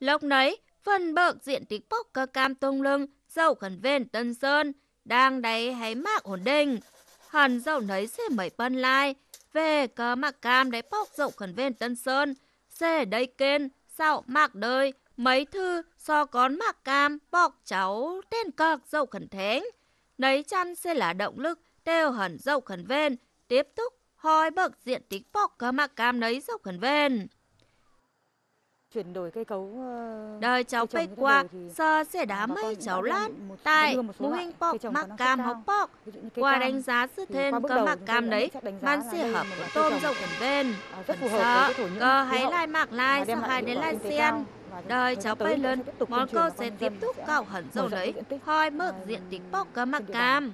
Lúc nấy, phần bậc diện tích bốc cơ cam tông lưng, dậu khẩn ven tân sơn, đang đáy hái mạc ổn định. Hẳn dậu nấy sẽ mấy phân lai, về cơ mạc cam đáy bốc dậu khẩn ven tân sơn, sẽ đây kên, sau mạc đời, mấy thư so con mạc cam bọc cháu tên cọc dậu khẩn thánh. Nấy chăn sẽ là động lực, đều hẳn dậu khẩn ven, tiếp tục hỏi bậc diện tích bọc cơ mạc cam nấy dậu khẩn ven chuyển đổi cây cấu ờ, đời cháu cây qua giờ sẽ đá mấy cháu lan tại mô hình bọc mạc cam học bọc qua đánh giá sư thêm có mạc cam đấy man sẽ hợp tôm rộng ẩn bên à, rất phù cơ hay lai mạc lai sau hai đến lai xiên đời cháu bay lớn món cơ sẽ tiếp tục cạo hẳn dâu đấy hoi mở diện tích bọc có mạc cam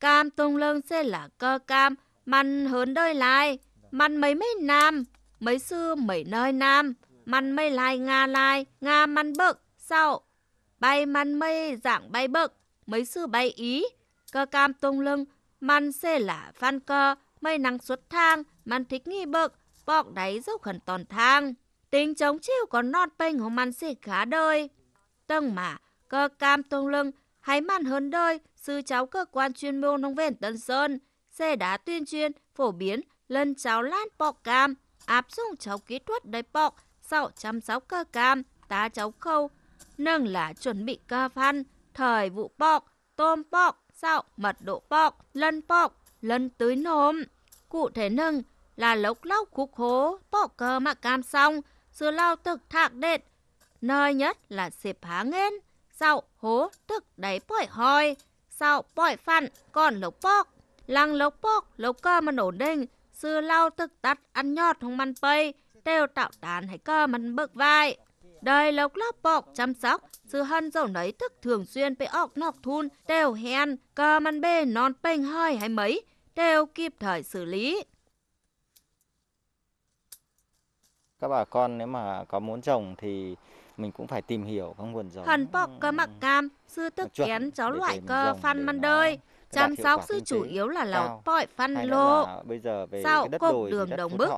cam tung lưng sẽ là cơ cam mặn hơn đôi lai มัน mấy mấy nam, mấy xưa mấy nơi nam, nam, มัน mấy lai nga lai, nga man bậc, sau, bay man mây dạng bay bậc, mấy xưa bay ý, cơ cam tung lưng, man xê là phan cơ, mây nắng xuất thang, man thích nghi bậc, bọc đáy dốc khẩn toàn thang. Tính chống chịu có nọt bênh của man xê khá đời. Tầng mà, cơ cam tung lưng, hay màn hơn đời, sư cháu cơ quan chuyên môn nông viên Tân Sơn, xe đá tuyên truyền, phổ biến lần cháu lan bọc cam, áp dụng cháu kỹ thuật đầy bọc, sau chăm sóc cơ cam, tá cháu khâu, nâng là chuẩn bị cơ phan, thời vụ bọc, tôm bọc, sau mật độ bọc, lân bọc, lân tưới nôm. Cụ thể nâng là lốc lóc khúc hố, bọc cơ mà cam xong, sửa lao thực thạc đệt. Nơi nhất là xếp há ngên, sau hố thực đáy bỏi hoi, sau bỏi phặn, còn lốc bọc. Lăng lốc bọc, lốc cơ mà nổ đinh, sư lau thức tắt ăn nhọt hông măn pây, đều tạo tán hay cơ măn bực vai. Đời lộc lóc bọc chăm sóc, sư hân dầu nấy thức thường xuyên bị ọc nọc thun, đều hèn, cơ măn bê non pênh hơi hay mấy, đều kịp thời xử lý. Các bà con nếu mà có muốn trồng thì mình cũng phải tìm hiểu các nguồn giống. Hẳn bọc cơ mặc cam, sư thức kiến cháu loại cơ phan măn đời. Chăm sóc sư chủ yếu là lò tọi phân lô, sau cục đường đồng bức,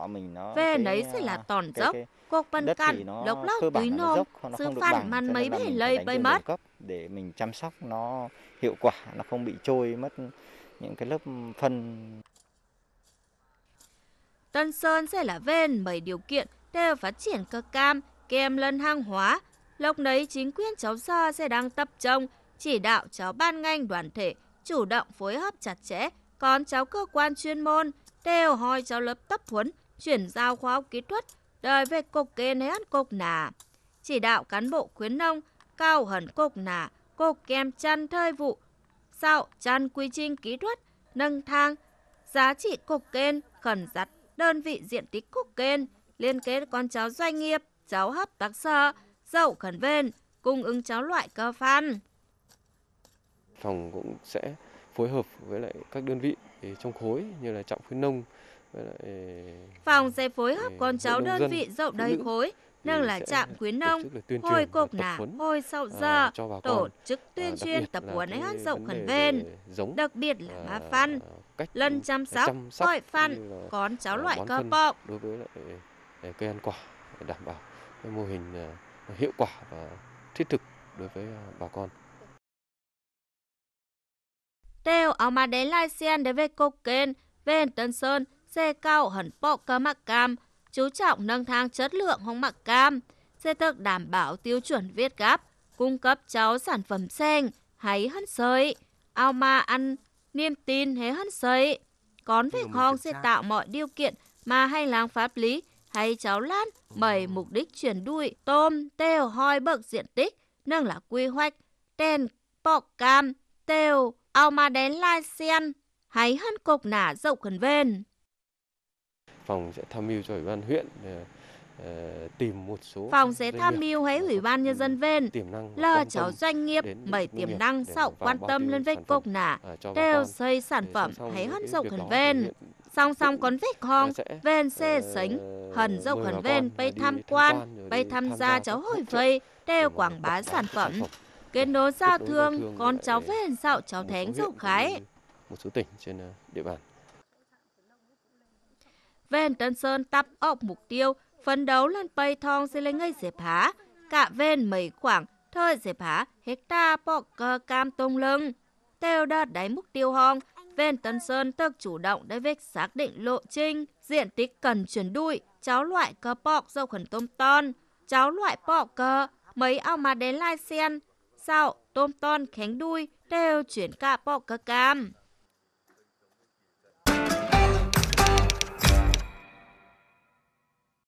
về nấy ờ, sẽ là tòn dốc, cục bần cằn, lốc lóc túi nôm, sư phản măn mấy bể lây bay mất. Để mình chăm sóc nó hiệu quả, nó không bị trôi mất những cái lớp phân. Tân Sơn sẽ là ven mấy điều kiện đều phát triển cơ cam, kèm lân hàng hóa. Lúc nấy chính quyền cháu Sa sẽ đang tập trung chỉ đạo cháu ban ngành đoàn thể chủ động phối hợp chặt chẽ, còn cháu cơ quan chuyên môn đều hỏi cháu lớp tập huấn, chuyển giao khoa học kỹ thuật, đời về cục kê nén cục nà. Chỉ đạo cán bộ khuyến nông, cao hẳn cục nà, cục kem chăn thơi vụ, sau chăn quy trình kỹ thuật, nâng thang, giá trị cục kênh, khẩn giặt, đơn vị diện tích cục kênh, liên kết con cháu doanh nghiệp, cháu hấp tác sở, dậu khẩn ven cung ứng cháu loại cơ phan phòng cũng sẽ phối hợp với lại các đơn vị trong khối như là trạm khuyến nông với lại ờ, phòng sẽ phối hợp con cháu đơn vị rộng đầy khối nâng là trạm khuyến nông hồi cục nà hồi sau giờ tổ chức à, tuyên truyền tập huấn hát rộng khẩn bên đặc biệt là ma phân lần chăm sóc gọi phân con cháu à, loại cơ bọng đối với lại ờ, cây ăn quả để đảm bảo cái mô hình ờ, hiệu quả và thiết thực đối với bà con Teo áo mà đến lai xen để về cục kênh, về Tân Sơn, xe cao hẳn bộ cơ mặc cam, chú trọng nâng thang chất lượng hông mặc cam, xe thực đảm bảo tiêu chuẩn viết gáp, cung cấp cháu sản phẩm xanh, hay hân sới, ao mà ăn niềm tin hế hân sới. Còn về hong sẽ tạo mọi điều kiện mà hay làng pháp lý hay cháu lát bởi mục đích chuyển đuôi tôm, teo hoi bậc diện tích, nâng là quy hoạch, tên, bọc cam, teo ao mà đến lai sen hay hân cục nả rộng cần ven. Phòng sẽ tham mưu cho ủy ban huyện để ờ, ờ, tìm một số phòng sẽ tham mưu với ủy ban nhân dân ven là cháu doanh nghiệp bảy tiềm năng sậu quan tâm lên với cục nả ờ, đều xây sản phẩm hãy hân rộng cần ven song song còn vết hong ven xe sánh hần rộng cần ven bay tham quan bay tham gia cháu hồi vây đều quảng bá sản phẩm kết vâng, nối giao thương con cháu với hèn dạo cháu thén rộng khái. Một số tỉnh trên ờ, địa bàn. Ven Tân Sơn tập ốc mục tiêu phấn đấu lên bay thong sẽ lấy ngay dẹp há. Cả ven mấy khoảng thời dẹp há hecta bọ cơ cam tông lưng. theo đợt đáy mục tiêu hong, ven Tân Sơn tự chủ động đã việc xác định lộ trình, diện tích cần chuyển đuổi, cháu loại cơ bọc dâu khẩn tôm ton, cháu loại bọ cơ, mấy ao mà đến lai sen, dạo, tôm ton, khánh đuôi đều chuyển cả bọ cơ cam.